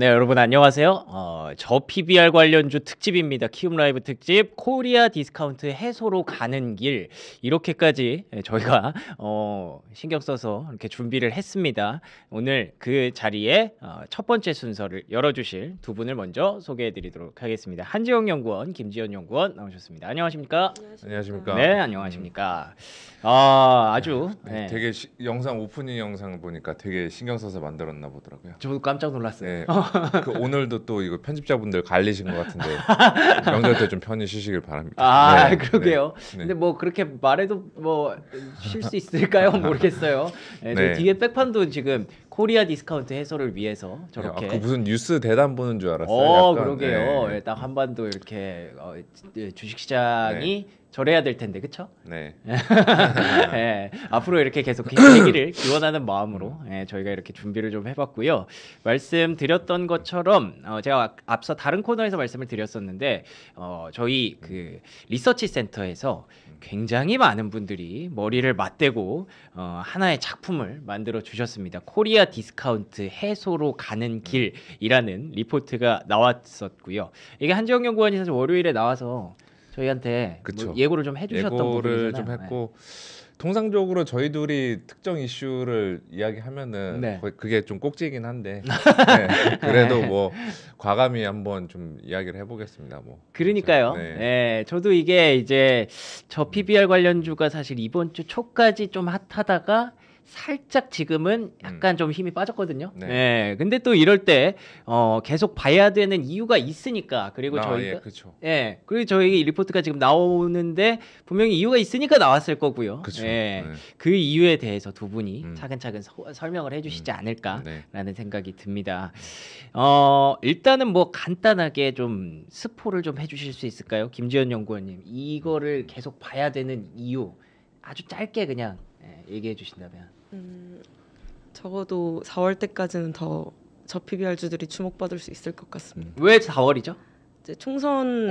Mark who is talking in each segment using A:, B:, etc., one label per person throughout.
A: 네, 여러분 안녕하세요. 어, 어, 저 PBR 관련주 특집입니다. 키움 라이브 특집 코리아 디스카운트 해소로 가는 길 이렇게까지 예, 저희가 어, 신경 써서 이렇게 준비를 했습니다. 오늘 그 자리에 어, 첫 번째 순서를 열어주실 두 분을 먼저 소개해드리도록 하겠습니다. 한지영 연구원, 김지현 연구원 나오셨습니다. 안녕하십니까? 안녕하십니까? 네, 안녕하십니까? 음. 아 아주 네, 네. 되게 시, 영상 오프닝 영상 보니까
B: 되게 신경 써서 만들었나 보더라고요.
A: 저도 깜짝 놀랐어요. 네, 그
B: 오늘도 또 이거 편집 편집자분들 갈리신 것 같은데 명절 때 좀 편히 쉬시길 바랍니다. 아 네, 네, 그러게요.
A: 네. 근데 뭐 그렇게 말해도 뭐 쉴 수 있을까요? 모르겠어요. 네, 뒤에 네. 백판도 지금 코리아 디스카운트 해소를 위해서 저렇게 아, 그 무슨
B: 뉴스 대담 보는 줄 알았어요. 어
A: 그러게요. 네. 예, 딱 한반도 이렇게 어, 예, 주식시장이 네. 저래야 될 텐데 그쵸? 네. 네. 앞으로 이렇게 계속 계기를 기원하는 마음으로 네, 저희가 이렇게 준비를 좀 해봤고요. 말씀드렸던 것처럼 어, 제가 앞서 다른 코너에서 말씀을 드렸었는데 어, 저희 그 리서치 센터에서 굉장히 많은 분들이 머리를 맞대고 어, 하나의 작품을 만들어 주셨습니다. 코리아 디스카운트 해소로 가는 길이라는 리포트가 나왔었고요. 이게 한지영 연구원이 사실 월요일에 나와서 저희한테 뭐 예고를 좀 해주셨던 예고를 좀 했고
B: 네. 통상적으로 저희 둘이 특정 이슈를 이야기하면은 네. 그게 좀 꼭지이긴 한데 네, 그래도 네. 뭐 과감히 한번 좀 이야기를 해보겠습니다. 뭐
A: 그러니까요. 네. 네. 저도 이게 이제 저 PBR 관련주가 사실 이번 주 초까지 좀 핫하다가 살짝 지금은 음. 약간 음. 좀 힘이 빠졌거든요. 네. 네. 근데 또 이럴 때 어, 계속 봐야 되는 이유가 있으니까 그리고 아, 저희가 예, 그쵸. 그렇죠. 예. 그리고 저희 리포트가 지금 나오는데 분명히 이유가 있으니까 나왔을 거고요. 그쵸. 그렇죠. 예. 네. 그 이유에 대해서 두 분이 음. 차근차근 서, 설명을 해 주시지 음. 않을까라는 네. 생각이 듭니다. 어, 일단은 뭐 간단하게 좀 스포를 좀해 주실 수 있을까요? 김지현 연구원님. 이거를 음. 계속 봐야 되는 이유 아주
C: 짧게 그냥
A: 예, 얘기해 주신다면
C: 음, 적어도 4월 때까지는 더 저 PBR주들이 주목받을 수 있을 것 같습니다.
A: 왜 4월이죠?
C: 이제 총선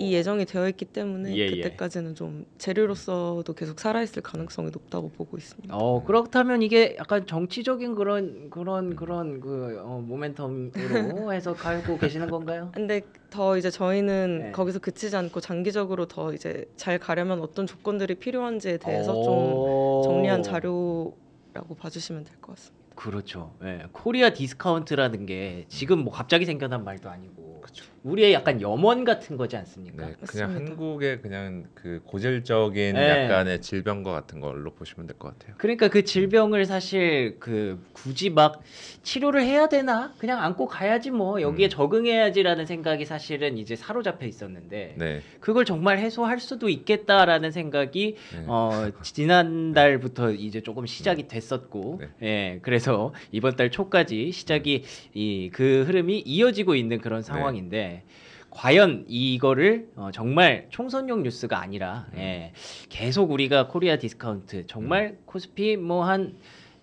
C: 이 예정이 되어 있기 때문에 예, 예, 그때까지는 좀 재료로서도 계속 살아있을 가능성이 높다고 보고 있습니다. 어 그렇다면 이게 약간 정치적인 그런 그런 그런 그 어, 모멘텀으로 해서 가고 계시는 건가요? 근데 더 이제 저희는 네. 거기서 그치지 않고 장기적으로 더 이제 잘 가려면 어떤 조건들이 필요한지에 대해서 좀 정리한 자료라고 봐주시면 될 것 같습니다.
A: 그렇죠. 예. 코리아 디스카운트라는 게 지금 뭐 갑자기 생겨난 말도 아니고 그쵸. 우리의 약간 염원 같은 거지 않습니까? 네, 그냥
B: 한국의 그냥 그 고질적인 네. 약간의 질병과 같은 걸로 보시면 될 것 같아요.
A: 그러니까 그 질병을 사실 그 굳이 막 치료를 해야 되나 그냥 안고 가야지 뭐 여기에 음. 적응해야지라는 생각이 사실은 이제 사로잡혀 있었는데 네. 그걸 정말 해소할 수도 있겠다라는 생각이 네. 어, 지난달부터 이제 조금 시작이 됐었고 네. 예 그래서 해서 이번 달 초까지 시작이 이그 흐름이 이어지고 있는 그런 네. 상황인데 과연 이거를 어, 정말 총선용 뉴스가 아니라 음. 예, 계속 우리가 코리아 디스카운트 정말 음. 코스피 뭐 한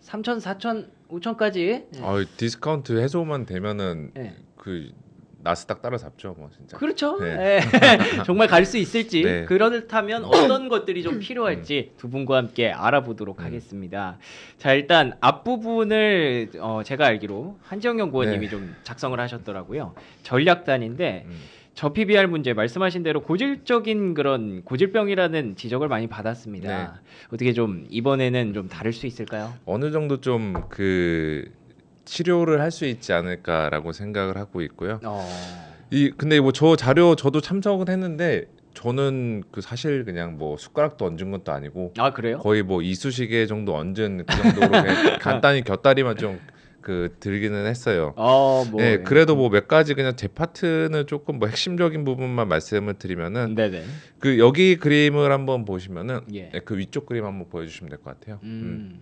A: 3천, 4천, 5천까지 예.
B: 아, 디스카운트 해소만 되면은 예. 그 나스닥
A: 따라잡죠, 뭐 진짜. 그렇죠. 네. 예. 정말 갈 수 있을지 네. 그렇다면 음. 어떤 것들이 좀 음. 필요할지 음. 두 분과 함께 알아보도록 하겠습니다. 자 일단 앞부분을 어, 제가 알기로 한지영 연구원님이 네. 좀 작성을 하셨더라고요. 전략단인데. 음. 저 PBR 문제 말씀하신 대로 고질적인 그런 고질병이라는 지적을 많이 받았습니다. 네. 어떻게 좀 이번에는 좀 다를 수 있을까요? 어느 정도
B: 좀그 치료를 할 수 있지 않을까라고 생각을 하고 있고요. 어... 이 근데 뭐 저 자료 저도 참석은 했는데 저는 그 사실 그냥 뭐 숟가락도 얹은 것도 아니고 아 그래요? 거의 뭐 이쑤시개 정도 얹은 그 정도로 간단히 곁다리만 좀 그 들기는 했어요. 어, 뭐, 네, 예. 그래도 뭐 몇 가지 그냥 제 파트는 조금 뭐 핵심적인 부분만 말씀을 드리면은 네네. 그 여기 그림을 한번 보시면은 예. 네, 그 위쪽 그림 한번 보여주시면 될 것 같아요. 음. 음.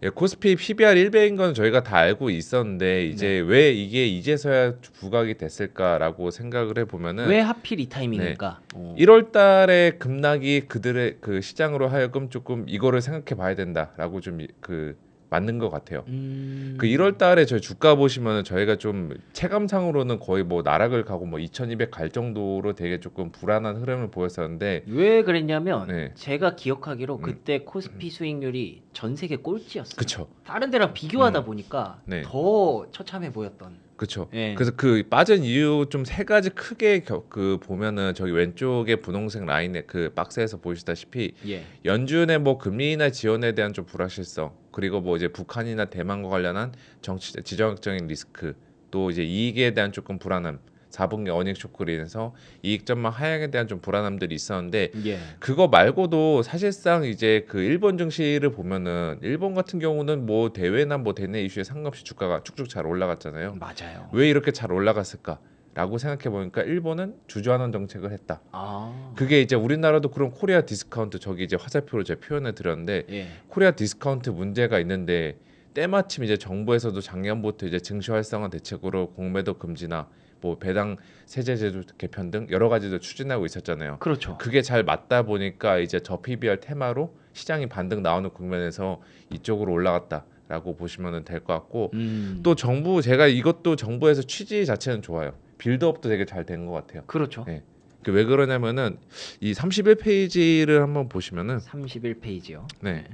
B: 예, 코스피 PBR 1배인 건 저희가 다 알고 있었는데 네. 이제 네. 왜 이게 이제서야 부각이 됐을까라고 생각을 해보면은 왜 하필 이 타이밍일까? 네. 1월 어. 달에 급락이 그들의 그 시장으로 하여금 조금 이거를 생각해 봐야 된다라고 좀그 맞는 것 같아요. 음... 그 1월 달에 저희 주가 보시면 저희가 좀 체감상으로는 거의 뭐 나락을 가고 뭐 2200 갈 정도로 되게 조금 불안한 흐름을 보였었는데 왜 그랬냐면 네.
A: 제가 기억하기로 음. 그때 음. 코스피 수익률이 전 세계 꼴찌였어요. 그쵸. 다른 데랑 비교하다 음. 보니까 네. 더 처참해 보였던
B: 그렇죠. 예. 그래서 그 빠진 이유 좀 세 가지 크게 겨, 그 보면은 저기 왼쪽에 분홍색 라인의 그 박스에서 보시다시피 예. 연준의 뭐 금리나 지원에 대한 좀 불확실성 그리고 뭐 이제 북한이나 대만과 관련한 정치 지정적인 리스크 또 이제 이익에 대한 조금 불안함 4분기 어닝 쇼크로 인해서 이익 전망 하향에 대한 좀 불안함들이 있었는데 예. 그거 말고도 사실상 이제 그 일본 증시를 보면은 일본 같은 경우는 뭐 대외나 뭐 대내 이슈에 상관없이 주가가 쭉쭉 잘 올라갔잖아요. 맞아요. 왜 이렇게 잘 올라갔을까? 라고 생각해 보니까 일본은 주저하는 정책을 했다.
D: 아.
B: 그게 이제 우리나라도 그런 코리아 디스카운트 저기 이제 화살표로 제표현해 드렸는데 예. 코리아 디스카운트 문제가 있는데 때마침 이제 정부에서도 작년부터 이제 증시 활성화 대책으로 공매도 금지나 뭐 배당 세제 제도 개편 등 여러 가지도 추진하고 있었잖아요. 그렇죠. 그게 잘 맞다 보니까 이제 저 PBR 테마로 시장이 반등 나오는 국면에서 이쪽으로 올라갔다. 라고 보시면 될 것 같고 음. 또 정부 제가 이것도 정부에서 취지 자체는 좋아요 빌드업도 되게 잘 된 것 같아요 그렇죠 네. 그러니까 왜 그러냐면은 이 31페이지를 한번 보시면은
A: 31페이지요
B: 네. 네.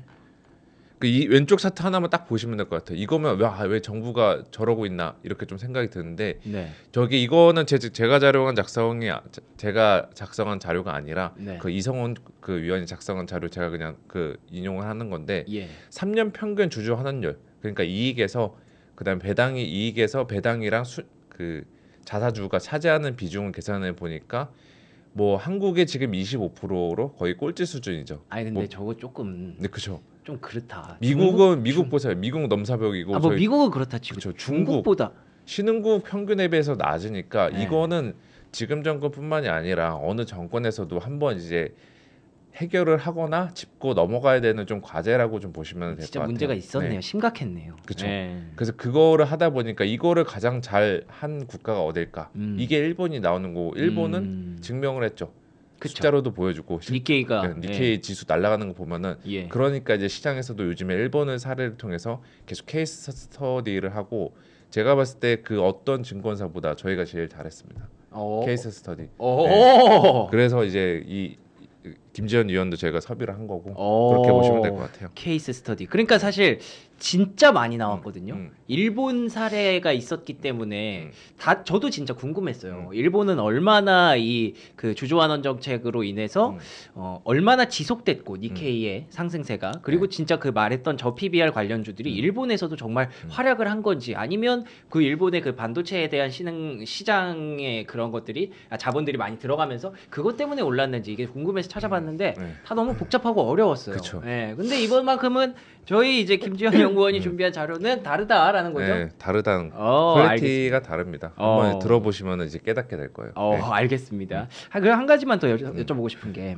B: 그이 왼쪽 차트 하나만 딱 보시면 될 것 같아요. 이거면 와, 왜 정부가 저러고 있나 이렇게 좀 생각이 드는데 네. 저기 이거는 제, 제가 작성한 작성이 제가 작성한 자료가 아니라 네. 그 이성원 그 위원이 작성한 자료 제가 그냥 그 인용을 하는 건데 예. 3년 평균 주주 환원율 그러니까 이익에서 그다음 배당이 이익에서 배당이랑 수, 그 자사주가 차지하는 비중을 계산해 보니까 뭐 한국의 지금 25%로 거의 꼴찌 수준이죠. 아니 근데 뭐, 저거 조금. 네 그죠. 좀 그렇다. 미국은 미국 보세요. 미국 넘사벽이고. 아, 뭐 미국은 그렇다 치고. 그렇죠. 중국, 보다 신흥국 평균에 비해서 낮으니까 네. 이거는 지금 정권뿐만이 아니라 어느 정권에서도 한번 이제 해결을 하거나 짚고 넘어가야 되는 좀 과제라고 좀 보시면 될 것 같아요. 진짜 문제가 있었네요. 네.
A: 심각했네요. 그렇죠.
B: 네. 그래서 그거를 하다 보니까 이거를 가장 잘 한 국가가 어딜까? 음. 이게 일본이 나오는 거고 일본은 음. 증명을 했죠. 그쵸. 숫자로도 보여주고 니케이가 네, 니케이 예. 지수 날아가는 거 보면은 예. 그러니까 이제 시장에서도 요즘에 일본을 사례를 통해서 계속 케이스 스터디를 하고 제가 봤을 때 그 어떤 증권사보다 저희가 제일 잘했습니다.
A: 오. 어? 케이스 스터디. 어? 네. 어?
B: 그래서 이제 이 김재현 위원도 제가 섭외를 한 거고 어. 그렇게 보시면 될 것 같아요.
A: 케이스 스터디. 그러니까 사실 진짜 많이 나왔거든요. 음, 음. 일본 사례가 있었기 때문에 음. 다 저도 진짜 궁금했어요. 음. 일본은 얼마나 이 그 주조환원 정책으로 인해서 음. 어, 얼마나 지속됐고 니케이의 음. 상승세가 그리고 네. 진짜 그 말했던 저 PBR 관련주들이 일본에서도 정말 활약을 한 건지 아니면 그 일본의 그 반도체에 대한 신흥 시장의 그런 것들이 아, 자본들이 많이 들어가면서 그것 때문에 올랐는지 이게 궁금해서 찾아봤는데. 해봤는데 네. 다 너무 복잡하고 어려웠어요. 그쵸. 네. 근데 이번만큼은 저희 이제 김지현 연구원이 준비한 자료는 다르다라는 네, 거죠. 네,
B: 다르다는 어, 퀄리티가 알겠습니다. 다릅니다. 어. 한번 들어보시면 이제 깨닫게 될
A: 거예요. 어, 네. 알겠습니다. 아, 그럼 한 가지만 더 여쭤, 음. 보고 싶은 게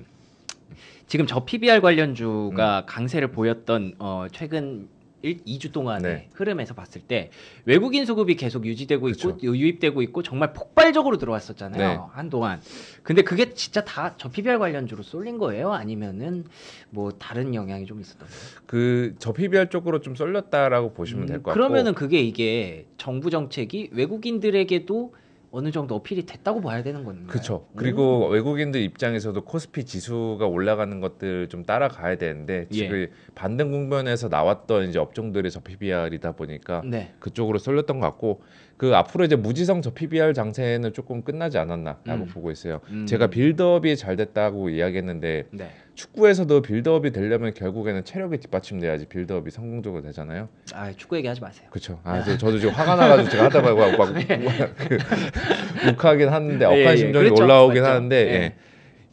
A: 지금 저 PBR 관련주가 음. 강세를 보였던 어, 최근 일, 2주 동안의 네. 흐름에서 봤을 때 외국인 수급이 계속 유지되고 그쵸. 있고 그렇죠. 유입되고 있고 정말 폭발적으로 들어왔었잖아요. 네. 한동안. 근데 그게 진짜 다 저 PBR 관련주로 쏠린 거예요? 아니면은 뭐 다른 영향이 좀 있었던 거예요? 그저 PBR 쪽으로 좀 쏠렸다라고 보시면 음, 될것 같고. 그러면은 그게 이게 정부 정책이 외국인들에게도 어느 정도 어필이 됐다고 봐야 되는 건가요? 그렇죠.
B: 음. 그리고 외국인들 입장에서도 코스피 지수가 올라가는 것들 좀 따라가야 되는데 예. 지금 예. 반등 국면에서 나왔던 이제 업종들의 저 PBR이다 보니까 네. 그쪽으로 쏠렸던 것 같고 그 앞으로 이제 무지성 저 PBR 장세는 조금 끝나지 않았나라고 음. 보고 있어요. 음. 제가 빌드업이 잘 됐다고 이야기했는데 네. 축구에서도 빌드업이 되려면 결국에는 체력이 뒷받침돼야지 빌드업이 성공적으로 되잖아요.
A: 아 축구 얘기하지 마세요. 그렇죠. 아 저, 도 지금 화가 나가지고 제가 하다 말고 막, 막, 막 네. 그
B: 욱하긴 하는데 예, 억한 예. 심정이 예, 예. 그렇죠. 올라오긴 맞죠. 하는데. 예. 예.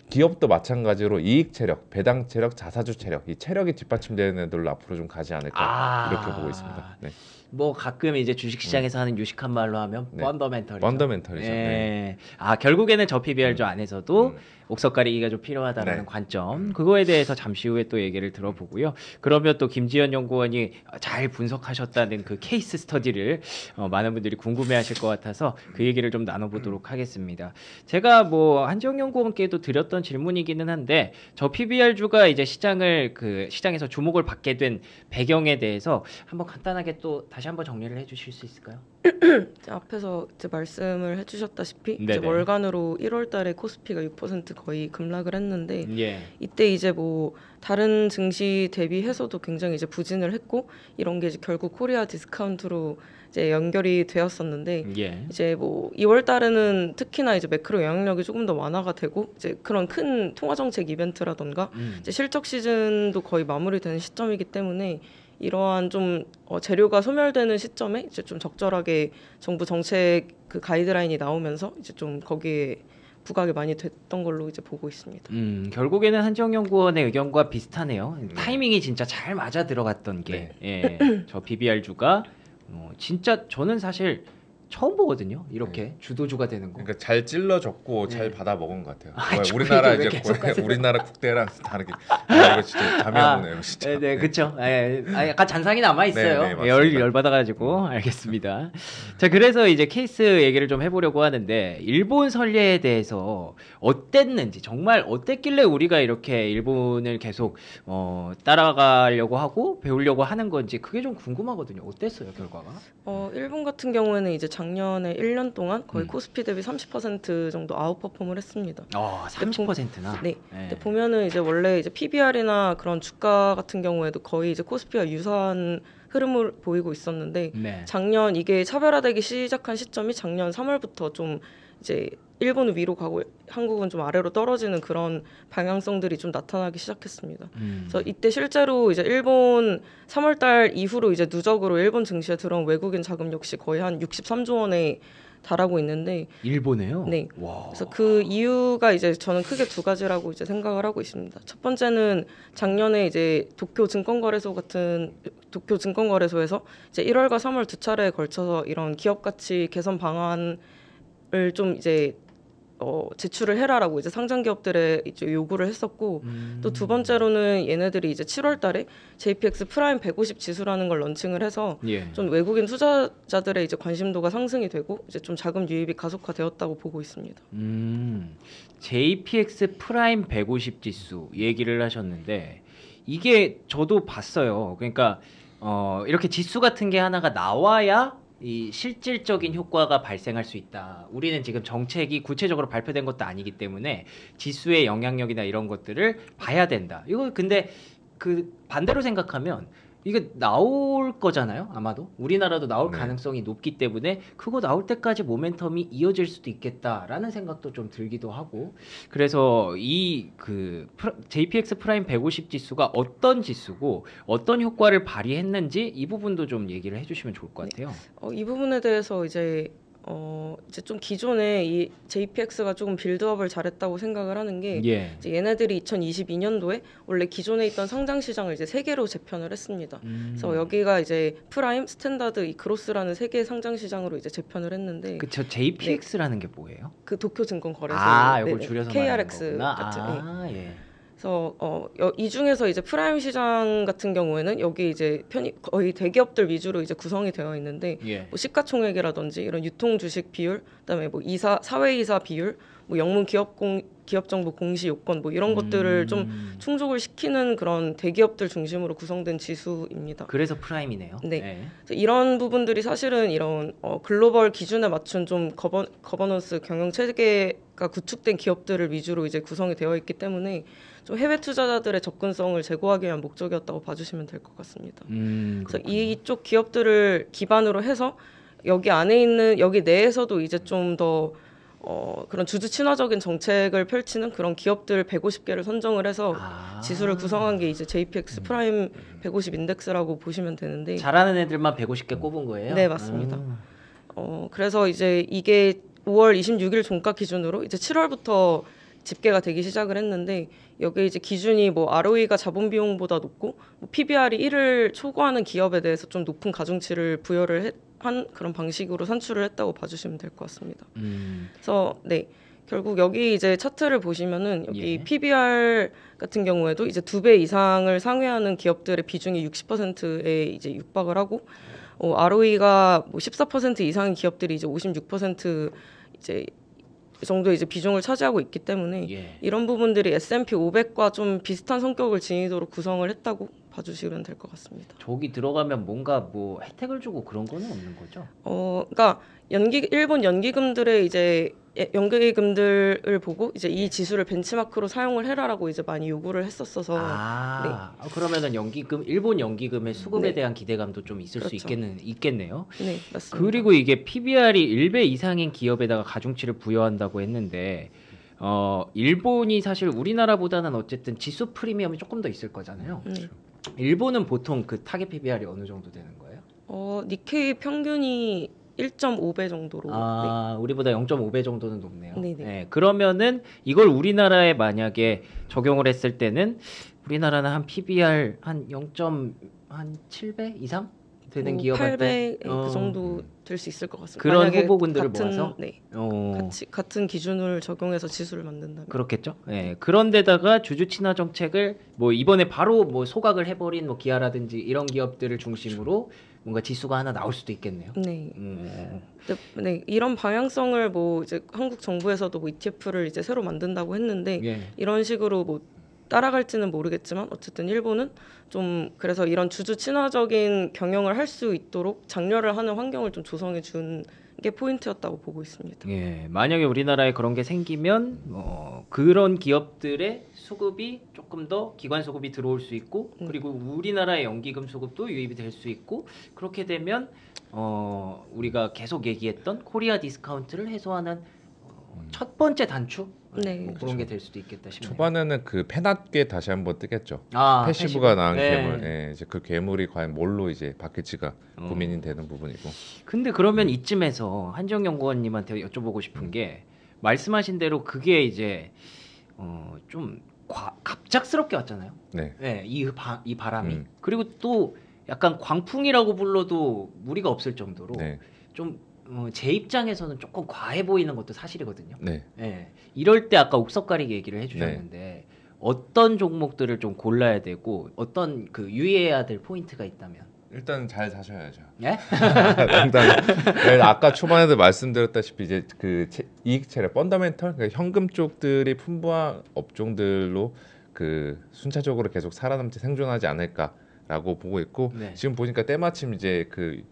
B: 기업도 마찬가지로 이익 체력, 배당 체력, 자사주 체력 이 체력이 뒷받침되는 애들로 앞으로 좀 가지 않을까 아~ 이렇게 보고 있습니다. 네.
A: 뭐 가끔 이제 주식시장에서 음. 하는 유식한 말로 하면 네. 펀더멘털이죠. 펀더멘털이죠. 예. 네. 아 결국에는 저 PBR조 음. 안에서도 음. 옥석가리기가 좀 필요하다라는 네. 관점 그거에 대해서 잠시 후에 또 얘기를 들어보고요. 그러면 또 김지현 연구원이 잘 분석하셨다는 그 케이스 스터디를 어, 많은 분들이 궁금해하실 것 같아서 그 얘기를 좀 나눠보도록 하겠습니다. 제가 뭐한지 연구원께도 드렸던 질문이기는 한데 저 PBR주가 이제 시장을 그 시장에서 주목을 받게 된 배경에 대해서
C: 한번 간단하게 또 다시 다시 한번 정리를 해주실 수 있을까요? 이제 앞에서 이제 말씀을 해주셨다시피 이제 월간으로 1월달에 코스피가 6% 거의 급락을 했는데 예. 이때 이제 뭐 다른 증시 대비해서도 굉장히 이제 부진을 했고 이런 게 이제 결국 코리아 디스카운트로 이제 연결이 되었었는데 예. 이제 뭐 2월달에는 특히나 이제 매크로 영향력이 조금 더 완화가 되고 이제 그런 큰 통화 정책 이벤트라던가 음. 이제 실적 시즌도 거의 마무리되는 시점이기 때문에. 이러한 좀 어, 재료가 소멸되는 시점에 이제 좀 적절하게 정부 정책 그 가이드라인이 나오면서 이제 좀 거기에 부각이 많이 됐던 걸로 이제 보고 있습니다.
A: 음, 결국에는
C: 한정연구원의 의견과
A: 비슷하네요. 음. 타이밍이 진짜 잘 맞아 들어갔던 게,
C: 네. 예,
A: 저 b r 주가 어, 진짜 저는 사실 처음 보거든요. 이렇게 네. 주도주가 되는 거. 그러니까 잘 찔러줬고 네. 잘 받아 먹은 것 같아요. 아, 우리나라 이제 고, 우리나라
B: 국대랑 다르게 아, 이거 진짜 잠이 안네요 진짜. 네, 네, 그렇죠.
A: 네, 예, 아, 약간 잔상이 남아 있어요. 네, 네, 열, 열 받아가지고 음. 알겠습니다. 자, 그래서 이제 케이스 얘기를 좀 해보려고 하는데 일본 설례에 대해서 어땠는지 정말 어땠길래 우리가 이렇게 일본을 계속 어, 따라가려고 하고 배우려고 하는 건지 그게 좀 궁금하거든요. 어땠어요
C: 결과가? 어, 일본 같은 경우에는 이제 장 작년에 1년 동안 거의 음. 코스피 대비 30% 정도 아웃퍼폼을 했습니다. 어, 아, 30%나. 네. 네. 보면은 이제 원래 이제 PBR이나 그런 주가 같은 경우에도 거의 이제 코스피와 유사한 흐름을 보이고 있었는데 네. 작년 이게 차별화되기 시작한 시점이 작년 3월부터 좀 이제 일본은 위로 가고 한국은 좀 아래로 떨어지는 그런 방향성들이 좀 나타나기 시작했습니다. 음. 그래서 이때 실제로 이제 일본 3월달 이후로 이제 누적으로 일본 증시에 들어온 외국인 자금 역시 거의 한 63조 원에 달하고 있는데
A: 일본에요?
C: 네. 와. 그래서 그 이유가 이제 저는 크게 두 가지라고 이제 생각을 하고 있습니다. 첫 번째는 작년에 이제 도쿄 증권거래소 같은 도쿄 증권거래소에서 이제 1월과 3월 두 차례에 걸쳐서 이런 기업 가치 개선 방안 기업을 좀 이제 어, 제출을 해라라고 이제 상장 기업들의 이제 요구를 했었고 음. 또두 번째로는 얘네들이 이제 7월달에 JPX 프라임 150 지수라는 걸 런칭을 해서 예. 좀 외국인 투자자들의 이제 관심도가 상승이 되고 이제 좀 자금 유입이 가속화되었다고 보고 있습니다.
A: 음. JPX 프라임 150 지수 얘기를 하셨는데 이게 저도 봤어요. 그러니까 어, 이렇게 지수 같은 게 하나가 나와야 이 실질적인 효과가 발생할 수 있다. 우리는 지금 정책이 구체적으로 발표된 것도 아니기 때문에 지수의 영향력이나 이런 것들을 봐야 된다. 이거 근데 그 반대로 생각하면 이게 나올 거잖아요. 아마도 우리나라도 나올 네. 가능성이 높기 때문에 그거 나올 때까지 모멘텀이 이어질 수도 있겠다라는 생각도 좀 들기도 하고 그래서 이 그 JPX 프라임 150 지수가 어떤 지수고 어떤 효과를 발휘했는지 이 부분도 좀 얘기를 해주시면
C: 좋을 것 네. 같아요. 네. 어, 이 부분에 대해서 이제 어 이제 좀 기존에 이 JPX가 조금 빌드업을 잘했다고 생각을 하는 게 예. 이제 얘네들이 2022년도에 원래 기존에 있던 상장 시장을 이제 세 개로 재편을 했습니다. 음. 그래서 여기가 이제 프라임, 스탠다드, 이 크로스라는 세 개의 상장 시장으로 이제 재편을 했는데 그저
A: JPX라는 네. 게 뭐예요?
C: 그 도쿄 증권 거래소 아, 요걸 네, 네. 줄여서 KRX 말하는 거구나. 같은 예. 아, 네. 예. 그래서 어, 이 중에서 이제 프라임 시장 같은 경우에는 여기 이제 편입 거의 대기업들 위주로 이제 구성이 되어 있는데 예. 뭐 시가총액이라든지 이런 유통 주식 비율, 그다음에 뭐 이사 사회 이사 비율, 뭐 영문 기업 공 기업 정보 공시 요건 뭐 이런 것들을 좀 음. 충족을 시키는 그런 대기업들 중심으로 구성된 지수입니다. 그래서 프라임이네요. 네. 네. 이런 부분들이 사실은 이런 어, 글로벌 기준에 맞춘 좀 거버, 거버넌스 경영 체계가 구축된 기업들을 위주로 이제 구성이 되어 있기 때문에 좀 해외 투자자들의 접근성을 제고하기 위한 목적이었다고 봐주시면 될 것 같습니다. 음, 그래서 이쪽 기업들을 기반으로 해서 여기 안에 있는 여기 내에서도 이제 좀 더 어, 그런 주주 친화적인 정책을 펼치는 그런 기업들 150개를 선정을 해서 아~ 지수를 구성한 게 이제 JPX 음. 프라임 150 음. 인덱스라고 보시면 되는데 잘하는 애들만 150개 꼽은 거예요? 네 맞습니다. 아~ 어, 그래서 이제 이게 5월 26일 종가 기준으로 이제 7월부터 집계가 되기 시작을 했는데 여기에 이제 기준이 뭐 ROE가 자본 비용보다 높고 뭐 PBR이 1을 초과하는 기업에 대해서 좀 높은 가중치를 부여를 했, 한 그런 방식으로 산출을 했다고 봐주시면 될 것 같습니다. 음. 그래서 네. 결국 여기 이제 차트를 보시면은 여기 예. PBR 같은 경우에도 이제 두 배 이상을 상회하는 기업들의 비중이 60%에 이제 육박을 하고 어, ROE가 뭐14% 이상인 기업들이 이제 56% 이제 그 정도의 이제 비중을 차지하고 있기 때문에 예. 이런 부분들이 S&P 500과 좀 비슷한 성격을 지니도록 구성을 했다고 봐주시면 될 것 같습니다. 저기 들어가면 뭔가 뭐 혜택을 주고 그런 거는 없는 거죠? 어, 그러니까 연기 일본 연기금들의 이제 예, 연기금들을 보고 이제 이 네. 지수를 벤치마크로 사용을 해라라고 이제 많이 요구를 했었어서 아, 네. 아, 그러면은 연기금 일본 연기금의 수급에 네. 대한 기대감도 좀 있을 그렇죠. 수 있겠는
A: 있겠네요. 네 맞습니다. 그리고 이게 PBR이 1배 이상인 기업에다가 가중치를 부여한다고 했는데 어 일본이 사실 우리나라보다는 어쨌든 지수 프리미엄이 조금 더 있을 거잖아요. 네. 일본은 보통 그 타겟 PBR이 어느 정도 되는 거예요?
C: 어, 니케이 평균이 1.5배 정도로.
A: 아, 네. 우리보다 0.5배 정도는 높네요. 네네. 네, 그러면은 이걸 우리나라에 만약에 적용을 했을 때는 우리나라는 한 PBR 한 0. 한 7배 이상 되는 뭐 기업한테 8배 어. 그 정도
C: 될수 있을 것 같습니다. 그런 후보군들을 같은, 모아서 네. 어... 같이, 같은 기준을 적용해서 지수를 만든다.
A: 그렇겠죠. 예. 네. 그런데다가 주주 친화 정책을 뭐 이번에 바로 뭐 소각을 해버린 뭐 기아라든지 이런 기업들을 중심으로 뭔가 지수가 하나 나올 수도 있겠네요.
C: 네. 음. 네, 네. 이런 방향성을 뭐 이제 한국 정부에서도 뭐 ETF를 이제 새로 만든다고 했는데 예. 이런 식으로 뭐 따라갈지는 모르겠지만 어쨌든 일본은 좀 그래서 이런 주주 친화적인 경영을 할 수 있도록 장려를 하는 환경을 좀 조성해 준 게 포인트였다고 보고 있습니다.
A: 예, 만약에 우리나라에 그런 게 생기면 어, 그런 기업들의 수급이 조금 더 기관 수급이 들어올 수 있고 음. 그리고 우리나라의 연기금 수급도 유입이 될 수 있고 그렇게 되면 어, 우리가 계속 얘기했던 코리아 디스카운트를 해소하는 어, 음. 첫 번째 단추 네. 뭐 그런 게될 그렇죠. 수도 있겠다 싶네요.
B: 초반에는 그 페낫게 다시 한번 뜨겠죠. 아, 패시브가 패시브. 나온 네. 괴물. 예, 이제 그 괴물이 과연 뭘로 이제 바뀔지가 어. 고민이 되는 부분이고.
A: 근데 그러면 이쯤에서 한정 연구원님한테 여쭤보고 싶은 음. 게 말씀하신 대로 그게 이제 어, 좀 과, 갑작스럽게 왔잖아요. 네. 네 이, 이 바람이 음. 그리고 또 약간 광풍이라고 불러도 무리가 없을 정도로 네. 좀 어, 제 입장에서는 조금 과해 보이는 것도 사실이거든요. 네. 예. 이럴 때 아까 옥석 가리기 얘기를 해주셨는데 네. 어떤 종목들을 좀 골라야 되고 어떤 그 유의해야 될 포인트가 있다면
B: 일단 잘 사셔야죠. 예? 일단 네, 아까 초반에도 말씀드렸다시피 이제 그 이익 체력 펀더멘털 그러니까 현금 쪽들이 풍부한 업종들로 그 순차적으로 계속 살아남지 생존하지 않을까라고 보고 있고 네. 지금 보니까 때마침 이제 그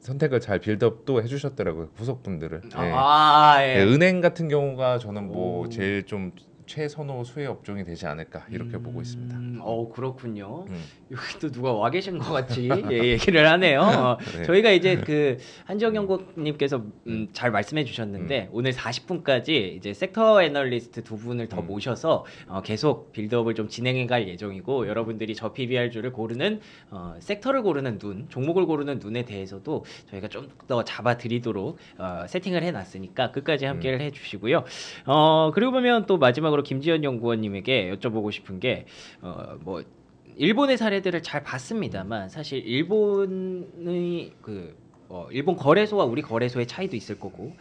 B: 선택을 잘 빌드업도 해주셨더라고요 구석 분들을. 네. 아, 예. 네, 은행 같은 경우가 저는 뭐 오. 제일 좀 최선호 수혜 업종이 되지 않을까 이렇게 음... 보고 있습니다. 음,
A: 어 그렇군요. 음. 여기 또 누가 와 계신 것 같이 예, 얘기를 하네요. 어, 네. 저희가 이제 그 한지영 연님께서 음, 음, 잘 말씀해 주셨는데 음. 오늘 40분까지 이제 섹터 애널리스트 두 분을 더 모셔서 어, 계속 빌드업을 좀 진행해갈 예정이고 여러분들이 저 PBR주를 고르는 어, 섹터를 고르는 눈, 종목을 고르는 눈에 대해서도 저희가 좀 더 잡아드리도록 어, 세팅을 해놨으니까 끝까지 함께를 해주시고요. 어 그리고 보면 또 마지막으로 마지막으로 김지현 연구원님에게 여쭤보고 싶은 게 어, 뭐 일본의 사례들을 잘 봤습니다만 사실 일본의 그 어, 일본 거래소와 우리 거래소의 차이도 있을 거고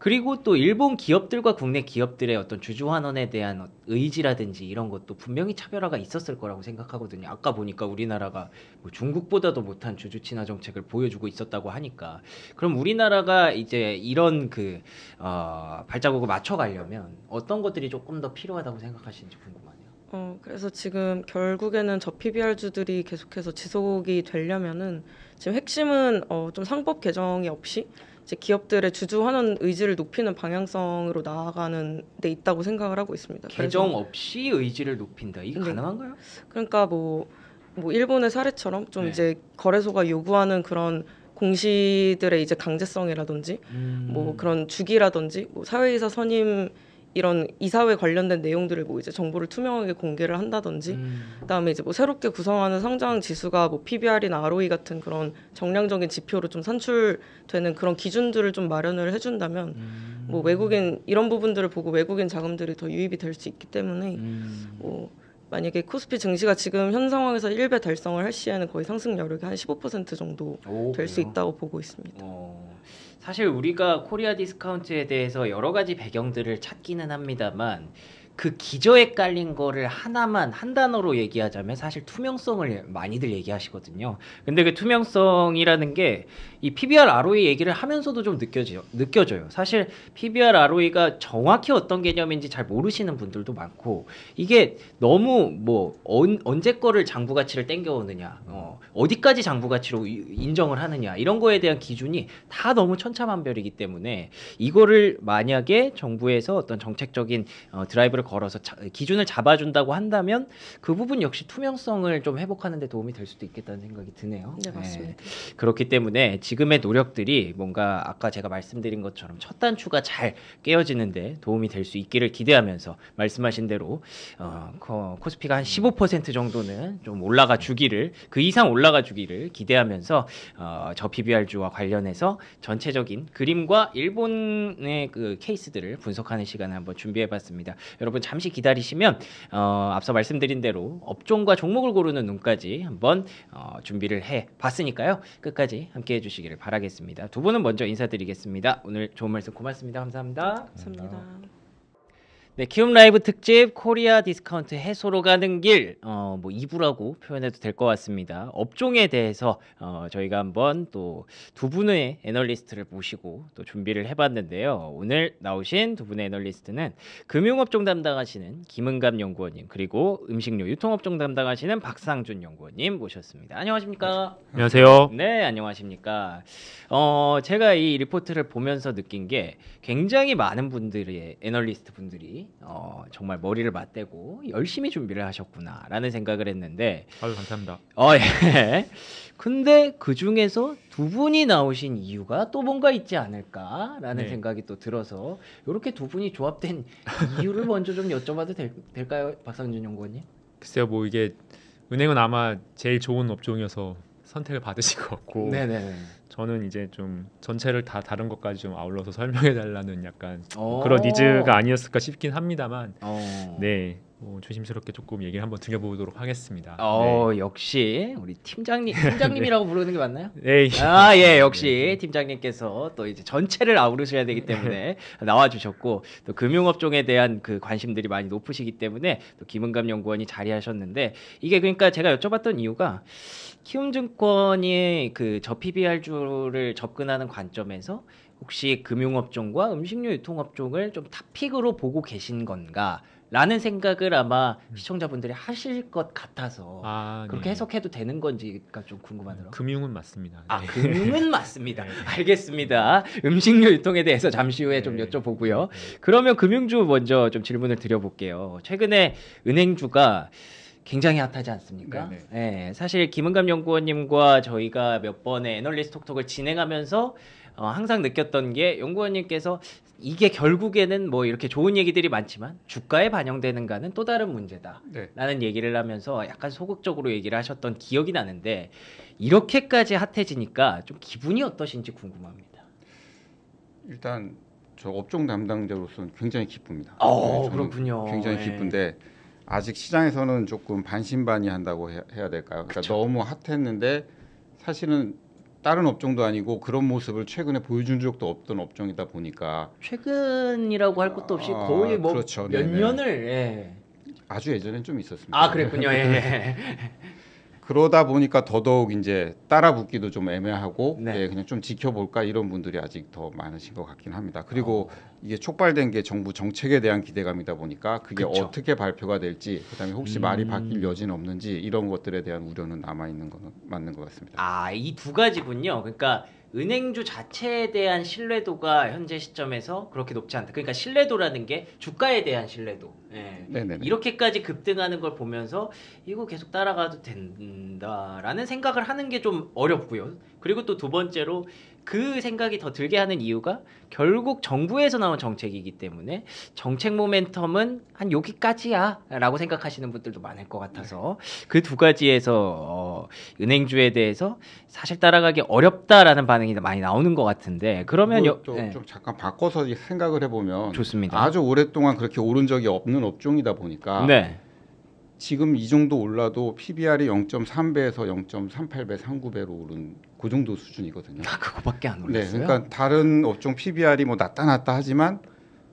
A: 그리고 또 일본 기업들과 국내 기업들의 어떤 주주 환원에 대한 의지라든지 이런 것도 분명히 차별화가 있었을 거라고 생각하거든요. 아까 보니까 우리나라가 뭐 중국보다도 못한 주주 친화 정책을 보여주고 있었다고 하니까 그럼 우리나라가 이제 이런 그 어, 발자국을 맞춰가려면 어떤 것들이 조금 더 필요하다고 생각하시는지 궁금하네요.
C: 어, 그래서 지금 결국에는 저 PBR주들이 계속해서 지속이 되려면은 지금 핵심은 어, 좀 상법 개정이 없이 이제 기업들의 주주환원 의지를 높이는 방향성으로 나아가는 데 있다고 생각을 하고 있습니다. 개정
A: 없이 의지를 높인다. 이게 네. 가능한가요?
C: 그러니까 뭐뭐 뭐 일본의 사례처럼 좀 네. 이제 거래소가 요구하는 그런 공시들의 이제 강제성이라든지 음. 뭐 그런 주기라든지 뭐 사회이사 선임 이런 이사회 관련된 내용들을 뭐 이제 정보를 투명하게 공개를 한다든지 음. 그다음에 이제 뭐 새롭게 구성하는 성장 지수가 뭐 PBR이나 ROE 같은 그런 정량적인 지표로 좀 산출되는 그런 기준들을 좀 마련을 해준다면 음. 뭐 외국인 이런 부분들을 보고 외국인 자금들이 더 유입이 될 수 있기 때문에 음. 뭐 만약에 코스피 증시가 지금 현 상황에서 1배 달성을 할 시에는 거의 상승 여력이 한 15% 정도 될 수 있다고 보고 있습니다. 오. 어.
A: 사실 우리가 코리아 디스카운트에 대해서 여러 가지 배경들을 찾기는 합니다만 그 기저에 깔린 거를 하나만 한 단어로 얘기하자면 사실 투명성을 많이들 얘기하시거든요. 근데 그 투명성이라는 게 이 PBR ROE 얘기를 하면서도 좀 느껴져요. 느껴져요. 사실 PBR ROE가 정확히 어떤 개념인지 잘 모르시는 분들도 많고 이게 너무 뭐 언, 언제 거를 장부 가치를 땡겨오느냐, 어, 어디까지 장부 가치로 인정을 하느냐 이런 거에 대한 기준이 다 너무 천차만별이기 때문에 이거를 만약에 정부에서 어떤 정책적인 어, 드라이브를 걸어서 자, 기준을 잡아준다고 한다면 그 부분 역시 투명성을 좀 회복하는 데 도움이 될 수도 있겠다는 생각이 드네요. 네, 예. 맞습니다. 네. 그렇기 때문에 지금의 노력들이 뭔가 아까 제가 말씀드린 것처럼 첫 단추가 잘 깨어지는데 도움이 될 수 있기를 기대하면서 말씀하신 대로 어, 코, 코스피가 한 15% 정도는 좀 올라가 주기를 그 이상 올라가 주기를 기대하면서 어, 저 PBR주와 관련해서 전체적인 그림과 일본의 그 케이스들을 분석하는 시간을 한번 준비해봤습니다. 여러분 여러분 잠시 기다리시면 어, 앞서 말씀드린 대로 업종과 종목을 고르는 눈까지 한번 어, 준비를 해 봤으니까요. 끝까지 함께 해주시기를 바라겠습니다. 두 분은 먼저 인사드리겠습니다. 오늘 좋은 말씀 고맙습니다. 감사합니다.
C: 감사합니다.
A: 네, 키움 라이브 특집 코리아 디스카운트 해소로 가는 길, 어, 뭐 2부라고 표현해도 될 것 같습니다. 업종에 대해서 어, 저희가 한번 또 두 분의 애널리스트를 모시고 또 준비를 해봤는데요. 오늘 나오신 두 분의 애널리스트는 금융업종 담당하시는 김은감 연구원님 그리고 음식료 유통업종 담당하시는 박상준 연구원님 모셨습니다. 안녕하십니까? 안녕하세요. 네, 안녕하십니까? 어, 제가 이 리포트를 보면서 느낀 게 굉장히 많은 분들의 애널리스트 분들이 어, 정말 머리를 맞대고 열심히 준비를 하셨구나라는 생각을 했는데 아유 감사합니다. 어 예. 근데 그 중에서 두 분이 나오신 이유가 또 뭔가 있지 않을까라는 네. 생각이 또 들어서 이렇게 두 분이 조합된 이유를 먼저 좀 여쭤봐도 될, 될까요, 박상준 연구원님?
D: 글쎄요, 뭐 이게 은행은 아마 제일 좋은 업종이어서 선택을 받으신 것 같고. 네네. 저는 이제 좀 전체를 다 다른 것까지 좀 아울러서 설명해 달라는 약간 어. 그런 니즈가 아니었을까 싶긴 합니다만 어. 네 어, 조심스럽게 조금 얘기를 한번 드려보도록 하겠습니다. 어 네. 역시 우리 팀장님 팀장님이라고 네. 부르는 게 맞나요? 네. 아예 네.
A: 역시 팀장님께서 또 이제 전체를 아우르셔야 되기 때문에 나와주셨고 또 금융업종에 대한 그 관심들이 많이 높으시기 때문에 또 김은감 연구원이 자리하셨는데 이게 그러니까 제가 여쭤봤던 이유가 키움증권이 그저 PBR주를 접근하는 관점에서 혹시 금융업종과 음식료 유통업종을 좀 탑픽으로 보고 계신 건가? 라는 생각을 아마 음. 시청자분들이 하실 것 같아서 아, 그렇게 네. 해석해도 되는 건지가 좀 궁금하더라고요. 금융은 맞습니다. 아, 네. 아, 금융은 맞습니다. 네. 알겠습니다. 음식료 유통에 대해서 잠시 후에 좀 네. 여쭤보고요. 네. 그러면 금융주 먼저 좀 질문을 드려볼게요. 최근에 은행주가 굉장히 핫하지 않습니까? 네, 네. 사실 김은감 연구원님과 저희가 몇 번의 애널리스트 톡톡을 진행하면서 어, 항상 느꼈던 게 연구원님께서 이게 결국에는 뭐 이렇게 좋은 얘기들이 많지만 주가에 반영되는가는 또 다른 문제다라는 네. 얘기를 하면서 약간 소극적으로 얘기를 하셨던 기억이 나는데 이렇게까지 핫해지니까 좀 기분이 어떠신지 궁금합니다.
E: 일단 저 업종 담당자로서는 굉장히 기쁩니다. 어, 네, 그렇군요. 굉장히 네. 기쁜데 아직 시장에서는 조금 반신반의한다고 해야 될까요? 그러니까 너무 핫했는데 사실은 다른 업종도 아니고 그런 모습을 최근에 보여준 적도 없던 업종이다 보니까
A: 최근이라고 할 것도 없이 아, 거의
E: 뭐몇 그렇죠. 년을 예. 아주 예전엔 좀 있었습니다. 아 그랬군요. 예. 그러다 보니까 더더욱 이제 따라 붙기도 좀 애매하고 네. 예, 그냥 좀 지켜볼까 이런 분들이 아직 더 많으신 것 같긴 합니다. 그리고 어. 이게 촉발된 게 정부 정책에 대한 기대감이다 보니까 그게 그쵸. 어떻게 발표가 될지 그다음에 혹시 음. 말이 바뀔 여지는 없는지 이런 것들에 대한 우려는 남아 있는 건 맞는 것 같습니다.
A: 아 이 두 가지군요. 그러니까 은행주 자체에 대한 신뢰도가 현재 시점에서 그렇게 높지 않다. 그러니까 신뢰도라는 게 주가에 대한 신뢰도.
E: 네. 네네네.
A: 이렇게까지 급등하는 걸 보면서 이거 계속 따라가도 된다라는 생각을 하는 게 좀 어렵고요. 그리고 또 두 번째로 그 생각이 더 들게 하는 이유가 결국 정부에서 나온 정책이기 때문에 정책 모멘텀은 한 여기까지야라고 생각하시는 분들도 많을 것 같아서 네. 그두 가지에서 어, 은행주에 대해서 사실 따라가기 어렵다라는 반응이 많이 나오는 것 같은데
E: 그러면 요, 좀, 네. 좀 잠깐 바꿔서 생각을 해보면 좋습니다. 아주 오랫동안 그렇게 오른 적이 없는 있는 업종이다 보니까 네. 지금 이 정도 올라도 PBR이 0.3배에서 0.38배, 39배로 오른 그 정도 수준이거든요. 아,
A: 그거밖에 안 네, 올랐어요. 네, 그러니까
E: 다른 업종 PBR이 뭐 낮다 낮다 하지만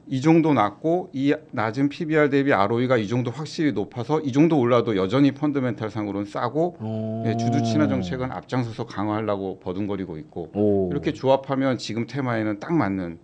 E: 이 정도 낮고 이 낮은 PBR 대비 ROE가 이 정도 확실히 높아서 이 정도 올라도 여전히 펀드멘탈 상으로는 싸고 예, 주주 친화 정책은 앞장서서 강화하려고 버둥거리고 있고 이렇게 조합하면 지금 테마에는 딱 맞는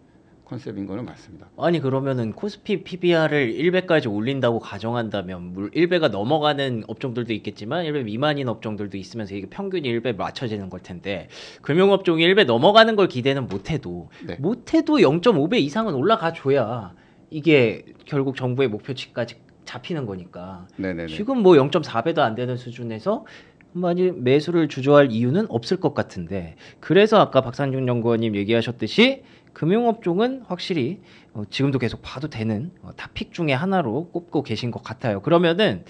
E: 컨셉인 거는 맞습니다. 아니 그러면은
A: 코스피 PBR을 1배까지 올린다고 가정한다면 물 1배가 넘어가는 업종들도 있겠지만 1배 미만인 업종들도 있으면서 이게 평균이 1배 맞춰지는 걸 텐데 금융업종이 1배 넘어가는 걸 기대는 못해도 네. 못해도 0.5배 이상은 올라가 줘야 이게 결국 정부의 목표치까지 잡히는 거니까 네네네. 지금 뭐 0.4배도 안 되는 수준에서 많이 매수를 주저할 이유는 없을 것 같은데 그래서 아까 박상준 연구원님 얘기하셨듯이 금융업 종은 확실히 어, 지금도 계속 봐도 되는 어, 탑픽 중에 하나로 꼽고 계신 것 같아요. 그러면은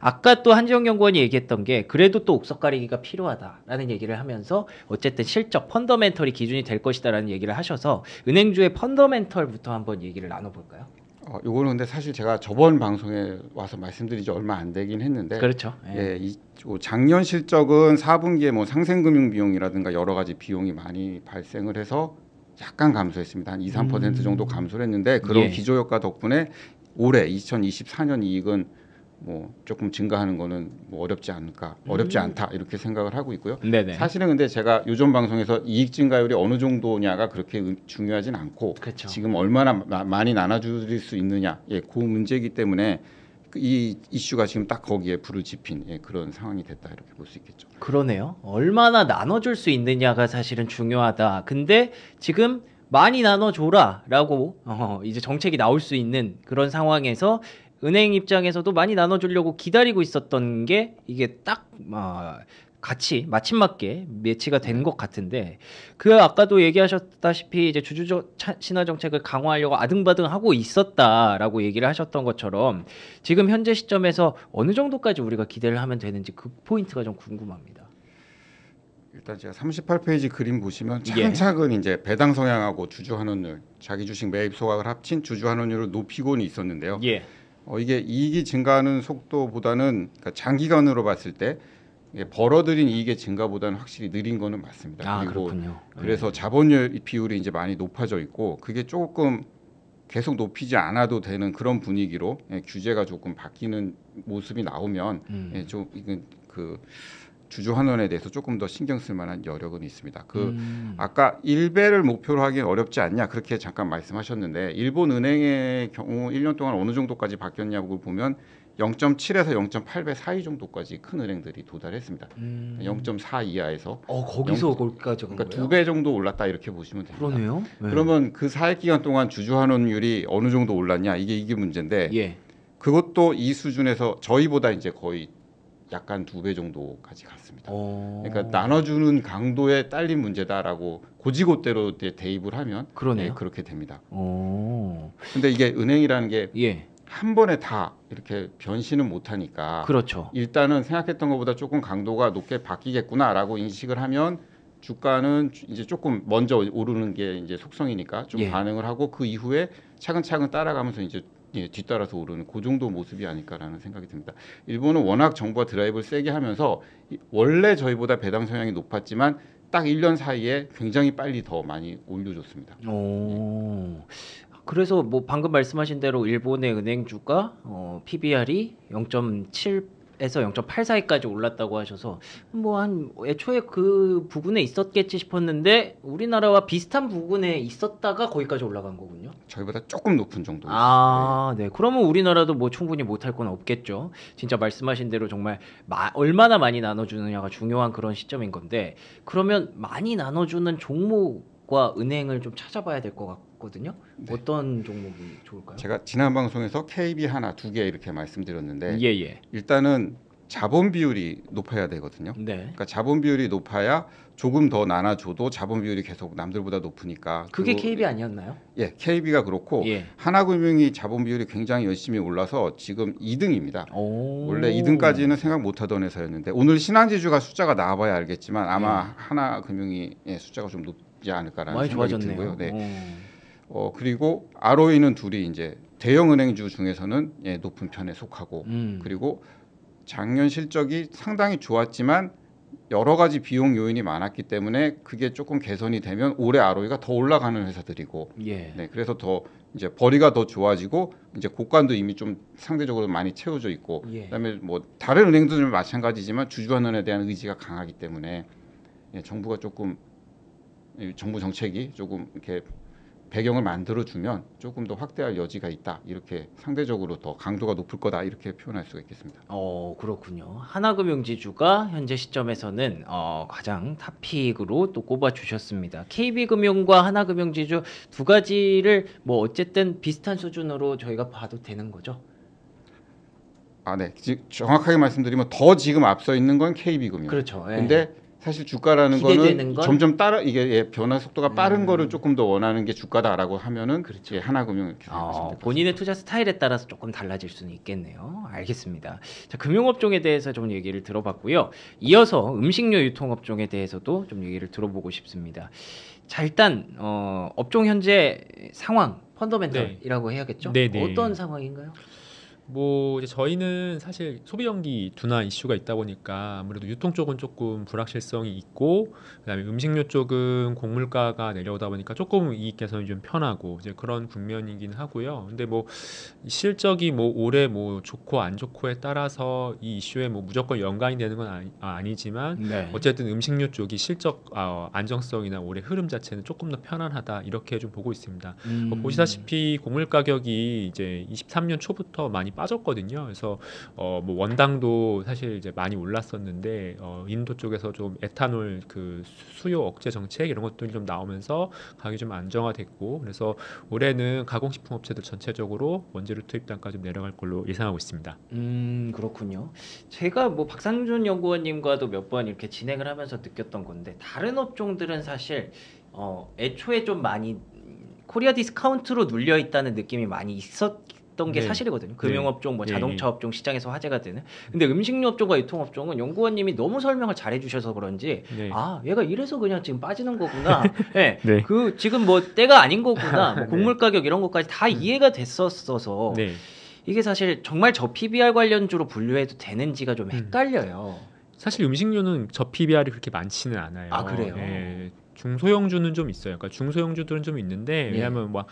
A: 아까 또 한지영 연구원이 얘기했던 게 그래도 또 옥석 가리기가 필요하다라는 얘기를 하면서 어쨌든 실적 펀더멘털이 기준이 될 것이다라는 얘기를 하셔서 은행주의 펀더멘털부터 한번 얘기를 나눠볼까요?
E: 어, 요거는 근데 사실 제가 저번 방송에 와서 말씀드린 지 얼마 안 되긴 했는데 그렇죠. 예, 예 이, 작년 실적은 4분기에 뭐 상생금융 비용이라든가 여러 가지 비용이 많이 발생을 해서 약간 감소했습니다. 한 2, 3% 음. 정도 감소를 했는데 그런 예. 기조효과 덕분에 올해 2024년 이익은 뭐 조금 증가하는 거는 뭐 어렵지 않을까 어렵지 음. 않다 이렇게 생각을 하고 있고요. 네네. 사실은 근데 제가 요즘 방송에서 이익 증가율이 어느 정도냐가 그렇게 중요하진 않고 그쵸. 지금 얼마나 마, 많이 나눠줄 수 있느냐 예, 그 문제이기 때문에 음. 이 이슈가 지금 딱 거기에 불을 지핀 예, 그런 상황이 됐다 이렇게 볼 수 있겠죠.
A: 그러네요. 얼마나 나눠줄 수 있느냐가 사실은 중요하다. 근데 지금 많이 나눠줘라라고 어, 이제 정책이 나올 수 있는 그런 상황에서 은행 입장에서도 많이 나눠주려고 기다리고 있었던 게 이게 딱 어, 같이 마침 맞게 매치가 된 것 같은데 그 아까도 얘기하셨다시피 이제 주주 적 신화 정책을 강화하려고 아등바등 하고 있었다라고 얘기를 하셨던 것처럼 지금 현재 시점에서 어느 정도까지 우리가 기대를 하면 되는지
E: 그 포인트가 좀 궁금합니다. 일단 제가 38페이지 그림 보시면 예. 차근차근 이제 배당 성향하고 주주 환원율, 자기 주식 매입 소각을 합친 주주 환원율을 높이고는 있었는데요. 예. 어, 이게 이익이 증가하는 속도보다는 그러니까 장기간으로 봤을 때 예, 벌어들인 이익의 증가보다는 확실히 느린 거는 맞습니다. 아, 그리고 그렇군요. 그래서 네. 자본율 비율이 이제 많이 높아져 있고 그게 조금 계속 높이지 않아도 되는 그런 분위기로 예, 규제가 조금 바뀌는 모습이 나오면 음. 예, 좀 이건 그 주주 환원에 대해서 조금 더 신경 쓸 만한 여력은 있습니다. 그 음. 아까 일배를 목표로 하긴 어렵지 않냐 그렇게 잠깐 말씀하셨는데 일본 은행의 경우 1년 동안 어느 정도까지 바뀌었냐고 보면 0.7에서 0.8배 사이 정도까지 큰 은행들이 도달했습니다. 음. 0.4 이하에서 어 거기서 0, 거기까지 그러니까 두 배 정도 올랐다 이렇게 보시면 됩니다. 그러네요. 네. 그러면 그 사회 기간 동안 주주 환원율이 어느 정도 올랐냐 이게 이게 문제인데 예. 그것도 이 수준에서 저희보다 이제 거의 약간 두 배 정도까지 갔습니다. 오. 어. 그러니까 나눠주는 강도에 딸린 문제다라고 고지고대로 대입을 하면 그러네요. 네, 그렇게 됩니다.
B: 오. 어.
E: 근데 이게 은행이라는 게 예. 한 번에 다 이렇게 변신은 못하니까 그렇죠. 일단은 생각했던 것보다 조금 강도가 높게 바뀌겠구나라고 인식을 하면 주가는 이제 조금 먼저 오르는 게 이제 속성이니까 좀 예. 반응을 하고 그 이후에 차근차근 따라가면서 이제 예, 뒤따라서 오르는 그 정도 모습이 아닐까라는 생각이 듭니다. 일본은 워낙 정부가 드라이브를 세게 하면서 원래 저희보다 배당 성향이 높았지만 딱 1년 사이에 굉장히 빨리 더 많이 올려줬습니다.
D: 오,
E: 그래서 뭐 방금 말씀하신
A: 대로 일본의 은행 주가 어, PBR이 0.7 에서 0.8 사이까지 올랐다고 하셔서 뭐 한 애초에 그부분에 있었겠지 싶었는데 우리나라와 비슷한 부분에 있었다가 거기까지 올라간 거군요. 저희보다 조금 높은 정도. 아, 네. 네. 그러면 우리나라도 뭐 충분히 못할 건 없겠죠. 진짜 말씀하신 대로 정말 마, 얼마나 많이 나눠주느냐가 중요한 그런 시점인 건데 그러면 많이 나눠주는
E: 종목과 은행을 좀 찾아봐야 될 것 같고. 봤거든요. 네. 어떤 종목이 좋을까요? 제가 지난 방송에서 KB 하나 두 개 이렇게 말씀드렸는데 예, 예. 일단은 자본 비율이 높아야 되거든요. 네. 그러니까 자본 비율이 높아야 조금 더 나눠줘도 자본 비율이 계속 남들보다 높으니까 그게 KB 아니었나요? 예, KB가 그렇고 예. 하나금융이 자본 비율이 굉장히 열심히 올라서 지금 2등입니다. 원래 2등까지는 생각 못하던 회사였는데 오늘 신한지주가 숫자가 나와봐야 알겠지만 아마 예. 하나금융이 예, 숫자가 좀 높지 않을까라는 생각이 좋아졌네요. 들고요. 네. 오. 어 그리고 ROE는 둘이 이제 대형 은행주 중에서는 예, 높은 편에 속하고 음. 그리고 작년 실적이 상당히 좋았지만 여러 가지 비용 요인이 많았기 때문에 그게 조금 개선이 되면 올해 ROE가 더 올라가는 회사들이고 예. 네 그래서 더 이제 벌이가 더 좋아지고 이제 고관도 이미 좀 상대적으로 많이 채워져 있고 예. 그다음에 뭐 다른 은행들은 마찬가지지만 주주환원에 대한 의지가 강하기 때문에 예, 정부가 조금 정부 정책이 조금 이렇게 배경을 만들어 주면 조금 더 확대할 여지가 있다 이렇게 상대적으로 더 강도가 높을 거다 이렇게 표현할 수가 있겠습니다. 어 그렇군요.
A: 하나금융지주가 현재 시점에서는 어, 가장 탑픽으로 또 꼽아 주셨습니다. KB금융과 하나금융지주 두 가지를 뭐 어쨌든 비슷한 수준으로 저희가 봐도 되는 거죠.
E: 아, 네. 정확하게 말씀드리면 더 지금 앞서 있는 건 KB금융. 그렇죠. 예. 근데 사실 주가라는 거는 점점 따라 이게 예, 변화 속도가 빠른 음. 거를 조금 더 원하는 게 주가다라고 하면은 그렇죠. 예, 하나금융 이렇게 어, 본인의 투자 스타일에 따라서 조금 달라질 수는 있겠네요. 알겠습니다. 자 금융업종에 대해서 좀 얘기를
A: 들어봤고요. 이어서 음식료 유통업종에 대해서도 좀 얘기를 들어보고 싶습니다.
D: 자 일단 어, 업종 현재 상황 펀더멘털이라고 네. 해야겠죠? 네네. 네. 어떤 상황인가요? 뭐 이제 저희는 사실 소비 연기 둔화 이슈가 있다 보니까 아무래도 유통 쪽은 조금 불확실성이 있고 그다음에 음식료 쪽은 곡물가가 내려오다 보니까 조금 이익 개선이 좀 편하고 이제 그런 국면이긴 하고요. 근데 뭐 실적이 뭐 올해 뭐 좋고 안 좋고에 따라서 이 이슈에 뭐 무조건 연관이 되는 건 아니, 아, 지만 네. 어쨌든 음식료 쪽이 실적 어, 안정성이나 올해 흐름 자체는 조금 더 편안하다 이렇게 좀 보고 있습니다. 뭐 음. 뭐 보시다시피 곡물 가격이 이제 23년 초부터 많이 빠졌거든요. 그래서 어, 뭐 원당도 사실 이제 많이 올랐었는데 어, 인도 쪽에서 좀 에탄올 그 수요 억제 정책 이런 것들이 좀 나오면서 가격이 좀 안정화됐고 그래서 올해는 가공식품 업체들 전체적으로 원재료 투입단가 좀 내려갈 걸로 예상하고 있습니다.
A: 음 그렇군요. 제가 뭐 박상준 연구원님과도 몇 번 이렇게 진행을 하면서 느꼈던 건데 다른 업종들은 사실 어, 애초에 좀 많이 음, 코리아 디스카운트로 눌려 있다는 느낌이 많이 있었 있던 게 네. 사실이거든요. 네. 금융업종, 뭐 예, 예. 자동차 업종 시장에서 화제가 되는. 근데 음식료 업종과 유통업종은 연구원님이 너무 설명을 잘해주셔서 그런지 네. 아 얘가 이래서 그냥 지금 빠지는 거구나. 예. 네. 그 지금 뭐 때가 아닌 거구나. 뭐 네. 곡물 가격 이런 것까지 다 음. 이해가 됐었어서. 이게 사실 정말 저 PBR 관련주로 분류해도 되는지가 좀 음. 헷갈려요.
D: 음. 사실 음식료는 저 PBR이 그렇게 많지는 않아요. 아 그래요? 네. 중소형주는 좀 있어요. 그러니까 중소형주들은 좀 있는데 왜냐하면 예. 막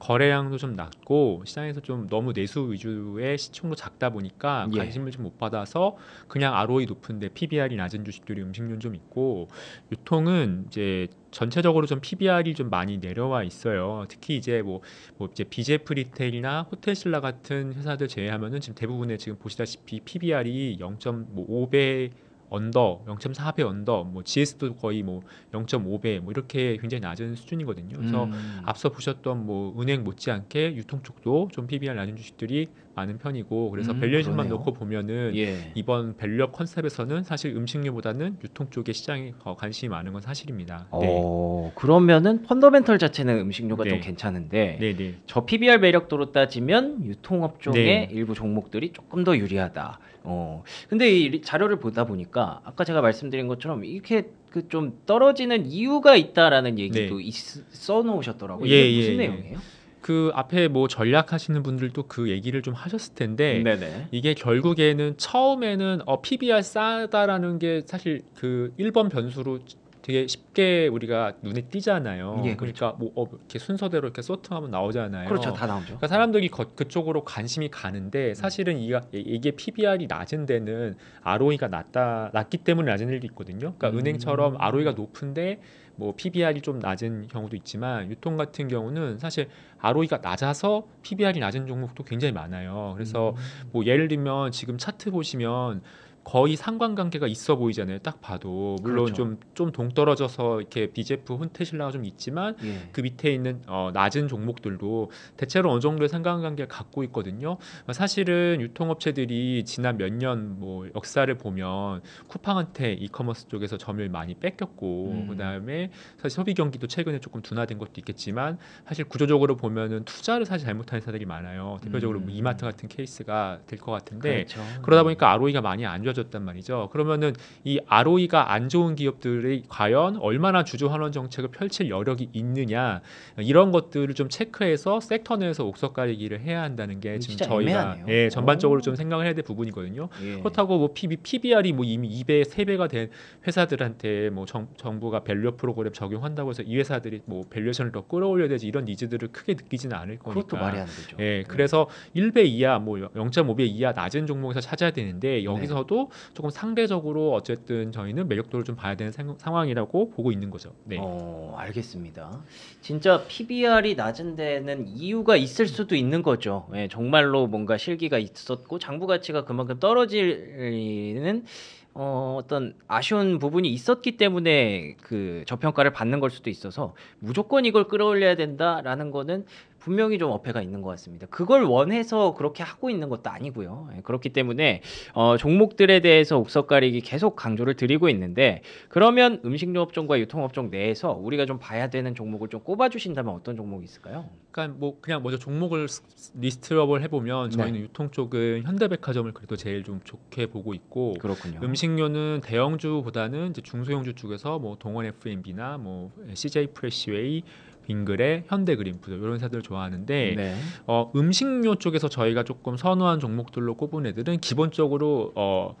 D: 거래량도 좀 낮고 시장에서 좀 너무 내수 위주의 시청도 작다 보니까 예. 관심을 좀 못 받아서 그냥 ROE 높은데 PBR이 낮은 주식들이 음식료는 좀 있고 유통은 이제 전체적으로 좀 PBR이 좀 많이 내려와 있어요. 특히 이제 뭐, 뭐 이제 비제프 리테일이나 호텔신라 같은 회사들 제외하면은 지금 대부분의 지금 보시다시피 PBR이 0.5배 언더 0.4배 언더 뭐 GS도 거의 뭐 0.5배 뭐 이렇게 굉장히 낮은 수준이거든요. 그래서 음. 앞서 보셨던 뭐 은행 못지않게 유통 쪽도 좀 PBR 낮은 주식들이 많은 편이고 그래서 음, 밸류에이션만 놓고 보면은 예. 이번 밸류업 컨셉에서는 사실 음식류보다는 유통 쪽에 시장이더 어, 관심이 많은 건 사실입니다. 어,
A: 네. 그러면은 펀더멘털 자체는 음식류가 네. 좀
D: 괜찮은데 네네. 네. 저 PBR 매력도로 따지면
A: 유통업 쪽의 네. 일부 종목들이 조금 더 유리하다. 어. 근데 이 자료를 보다 보니까 아까 제가 말씀드린 것처럼 이렇게 그 좀 떨어지는 이유가 있다라는 얘기도
D: 네. 있, 써놓으셨더라고요. 예, 예, 무슨 예, 내용이에요? 그 앞에 뭐 전략하시는 분들도 그 얘기를 좀 하셨을 텐데 네네. 이게 결국에는 처음에는 어, PBR 싸다라는 게 사실 그 1번 변수로 되게 쉽게 우리가 눈에 띄잖아요. 예, 그렇죠. 그러니까 뭐 어, 이렇게 순서대로 이렇게 소팅하면 나오잖아요. 그렇죠, 다 나오죠. 그러니까 사람들이 거, 그쪽으로 관심이 가는데 음. 사실은 이, 이게 PBR이 낮은 데는 ROE가 낮다 낮기 때문에 낮은 일도 있거든요. 그러니까 음. 은행처럼 ROE가 높은데 뭐 PBR이 좀 낮은 경우도 있지만 유통 같은 경우는 사실 ROE가 낮아서 PBR이 낮은 종목도 굉장히 많아요. 그래서 음. 뭐 예를 들면 지금 차트 보시면 거의 상관관계가 있어 보이잖아요. 딱 봐도 물론 좀좀 그렇죠. 동떨어져서 이렇게 비제프 혼테실라가 좀 있지만 예. 그 밑에 있는 어, 낮은 종목들도 대체로 어느 정도의 상관관계를 갖고 있거든요. 사실은 유통업체들이 지난 몇 년 뭐 역사를 보면 쿠팡한테 이커머스 쪽에서 점유율 많이 뺏겼고 음. 그다음에 사실 소비 경기도 최근에 조금 둔화된 것도 있겠지만 사실 구조적으로 보면은 투자를 사실 잘못하는사들이 많아요. 대표적으로 음. 뭐 이마트 같은 케이스가 될 것 같은데 그렇죠. 그러다 네. 보니까 ROE가 많이 안 좋아. 올려줬단 말이죠. 그러면은 이 ROE가 안 좋은 기업들이 과연 얼마나 주주 환원 정책을 펼칠 여력이 있느냐 이런 것들을 좀 체크해서 섹터 내에서 옥석 가리기를 해야 한다는 게 지금 저희가 예, 전반적으로 오. 좀 생각을 해야 될 부분이거든요. 예. 그렇다고 뭐 PB, PBR이 뭐 이미 2배, 3배가 된 회사들한테 뭐 정, 정부가 밸류 프로그램 적용한다고 해서 이 회사들이 뭐밸류에션을더 끌어올려야 되지 이런 니즈들을 크게 느끼지는 않을 거니까. 그것도 말이 안 되죠. 예, 네. 그래서 1배 이하 뭐 0.5배 이하 낮은 종목에서 찾아야 되는데 네. 여기서도 조금 상대적으로 어쨌든 저희는 매력도를 좀 봐야 되는 상황이라고 보고 있는 거죠. 네. 어,
A: 알겠습니다. 진짜 PBR이 낮은 데는 이유가 있을 수도 있는 거죠. 예, 정말로 뭔가 실기가 있었고 장부 가치가 그만큼 떨어지는 어, 어떤 아쉬운 부분이 있었기 때문에 그 저평가를 받는 걸 수도 있어서 무조건 이걸 끌어올려야 된다라는 거는 분명히 좀 어폐가 있는 것 같습니다. 그걸 원해서 그렇게 하고 있는 것도 아니고요. 예, 그렇기 때문에 어, 종목들에 대해서 옥석가리기 계속 강조를 드리고 있는데 그러면 음식료업종과 유통업종 내에서 우리가 좀 봐야 되는 종목을 좀 꼽아주신다면 어떤 종목이 있을까요?
D: 그러니까 뭐 그냥 먼저 종목을 리스트업을 해보면 저희는 네. 유통 쪽은 현대백화점을 그래도 제일 좀 좋게 보고 있고 그렇군요. 음식료는 대형주보다는 이제 중소형주 쪽에서 뭐 동원 F&B나 뭐 CJ 프레시웨이 빙그레, 현대 그린푸드 이런 회사들 좋아하는데 네. 어, 음식료 쪽에서 저희가 조금 선호한 종목들로 꼽은 애들은 기본적으로 어,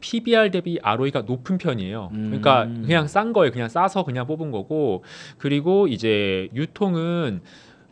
D: PBR 대비 ROE가 높은 편이에요. 그러니까 음. 그러니까 그냥 싼 거에 그냥 싸서 그냥 뽑은 거고 그리고 이제 유통은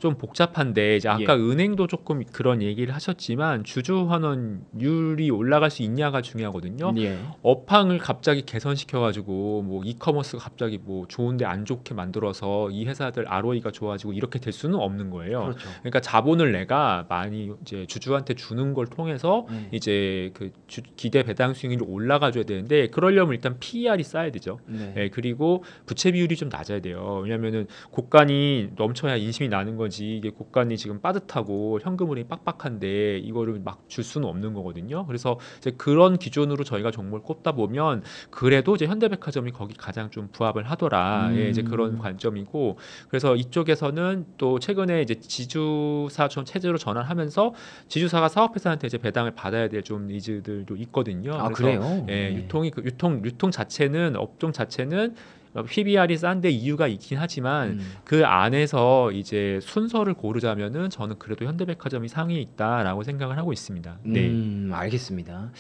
D: 좀 복잡한데 이제 아까 예. 은행도 조금 그런 얘기를 하셨지만 주주 환원율이 올라갈 수 있냐가 중요하거든요. 예. 업황을 갑자기 개선시켜 가지고 뭐 이커머스가 갑자기 뭐 좋은데 안 좋게 만들어서 이 회사들 ROE가 좋아지고 이렇게 될 수는 없는 거예요. 그렇죠. 그러니까 자본을 내가 많이 이제 주주한테 주는 걸 통해서 음. 이제 그 주, 기대 배당 수익률이 올라가 줘야 되는데 그러려면 일단 PER이 쌓여야 되죠. 네. 예, 그리고 부채 비율이 좀 낮아야 돼요. 왜냐면은 하 고간이 넘쳐야 인심이 나는 건 거지 이게 국간이 지금 빠듯하고 현금흐름이 빡빡한데 이거를 막 줄 수는 없는 거거든요. 그래서 이제 그런 기준으로 저희가 종목을 꼽다 보면 그래도 이제 현대백화점이 거기 가장 좀 부합을 하더라. 음. 예, 이제 그런 음. 관점이고 그래서 이쪽에서는 또 최근에 이제 지주사 좀 체제로 전환하면서 지주사가 사업회사한테 이제 배당을 받아야 될좀 니즈들도 있거든요. 아 그래서, 그래요? 예, 네. 유통이 그 유통 유통 자체는 업종 자체는 PBR이 그러니까 싼데 이유가 있긴 하지만 음. 그 안에서 이제 순서를 고르자면은 저는 그래도 현대백화점이 상위에 있다라고 생각을 하고 있습니다. 음, 네, 음, 알겠습니다.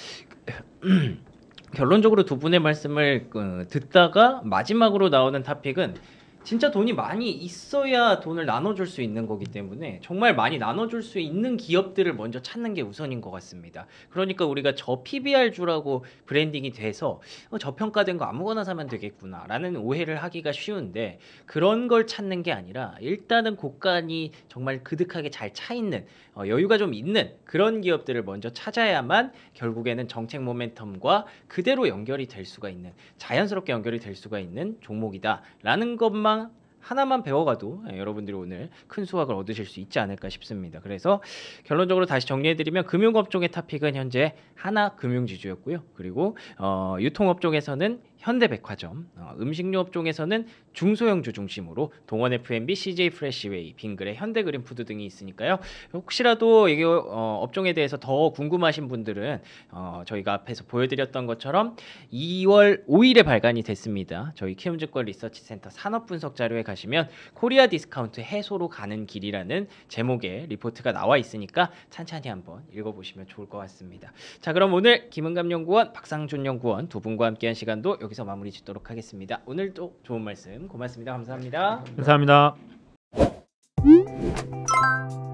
D: 결론적으로
A: 두 분의 말씀을 어, 듣다가 마지막으로 나오는 탑픽은 진짜 돈이 많이 있어야 돈을 나눠줄 수 있는 거기 때문에 정말 많이 나눠줄 수 있는 기업들을 먼저 찾는 게 우선인 것 같습니다. 그러니까 우리가 저 PBR주라고 브랜딩이 돼서 어, 저평가된 거 아무거나 사면 되겠구나라는 오해를 하기가 쉬운데 그런 걸 찾는 게 아니라 일단은 고간이 정말 그득하게 잘 차 있는 어, 여유가 좀 있는 그런 기업들을 먼저 찾아야만 결국에는 정책 모멘텀과 그대로 연결이 될 수가 있는 자연스럽게 연결이 될 수가 있는 종목이다라는 것만 하나만 하나만 배워가도 예, 여러분들이 오늘 큰 수확을 얻으실 수 있지 않을까 싶습니다. 그래서 결론적으로 다시 정리해드리면 금융업종의 탑픽은 현재 하나 금융지주였고요. 그리고 어, 유통업종에서는 현대백화점, 어, 음식료업 종에서는 중소형주 중심으로 동원 F&B, CJ 프레시웨이, 빙그레, 현대그린푸드 등이 있으니까요. 혹시라도 이게 어, 업종에 대해서 더 궁금하신 분들은 어, 저희가 앞에서 보여드렸던 것처럼 2월 5일에 발간이 됐습니다. 저희 키움증권 리서치센터 산업분석 자료에 가시면 코리아 디스카운트 해소로 가는 길이라는 제목의 리포트가 나와 있으니까 찬찬히 한번 읽어보시면 좋을 것 같습니다. 자 그럼 오늘 김은감 연구원, 박상준 연구원 두 분과 함께한 시간도 여기서 마무리 짓도록 하겠습니다. 오늘도 좋은 말씀 고맙습니다. 감사합니다.
D: 감사합니다. 감사합니다.